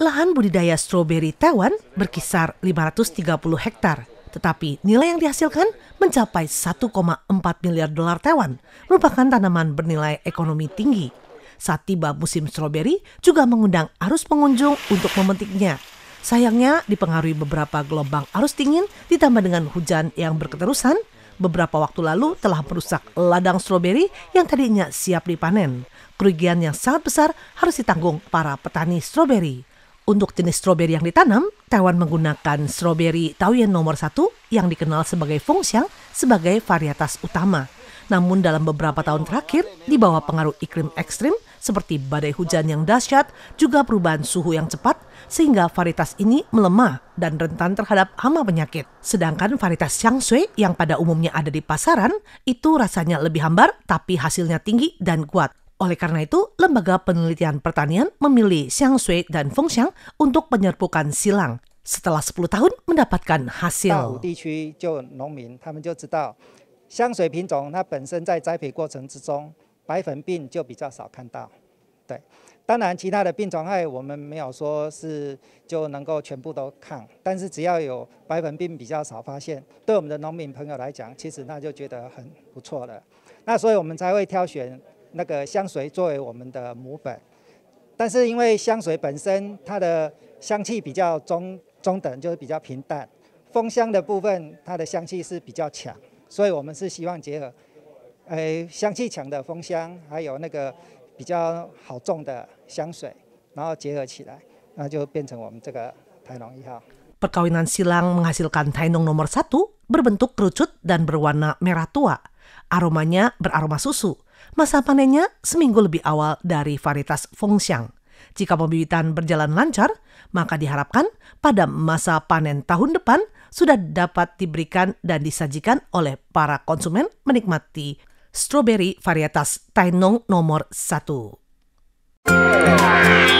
lahan budidaya stroberi Taiwan berkisar 530 hektar, tetapi nilai yang dihasilkan mencapai 1,4 miliar dolar Taiwan, merupakan tanaman bernilai ekonomi tinggi. Saat tiba musim stroberi juga mengundang arus pengunjung untuk memetiknya. Sayangnya dipengaruhi beberapa gelombang arus dingin ditambah dengan hujan yang berketerusan, beberapa waktu lalu telah merusak ladang stroberi yang tadinya siap dipanen. Kerugian yang sangat besar harus ditanggung para petani stroberi. Untuk jenis stroberi yang ditanam, Taiwan menggunakan stroberi Taoyuan nomor satu yang dikenal sebagai Fengxiang sebagai varietas utama. Namun dalam beberapa tahun terakhir, di bawah pengaruh iklim ekstrim seperti badai hujan yang dahsyat, juga perubahan suhu yang cepat, sehingga varietas ini melemah dan rentan terhadap hama penyakit. Sedangkan varietas Shui yang pada umumnya ada di pasaran, itu rasanya lebih hambar tapi hasilnya tinggi dan kuat. Oleh karena itu, lembaga penelitian pertanian memilih x i a n g s u i dan Fengxiang untuk p e n y e r b u k a n silang. Setelah s e h tahun mendapatkan hasil. 那个香水作为我们的母本，但是因为香水本身它的香气比较中中等，就是比较平淡。蜂香的部分它的香气是比较强，所以我们是希望结合，哎，香气强的蜂香，还有那个比较好种的香水，然后结合起来，那就变成我们这个台农一号。e r k a w i n a n s i l a g menghasilkan Tanung Nomor Satu, berbentuk kerucut dan berwarna merah tua. Aromanya beraroma susu. Masa panennya seminggu lebih awal dari varietas Fengxiang. Jika pembibitan berjalan lancar, maka diharapkan pada masa panen tahun depan sudah dapat diberikan dan disajikan oleh para konsumen menikmati strawberry varietas Tainong nomor 1.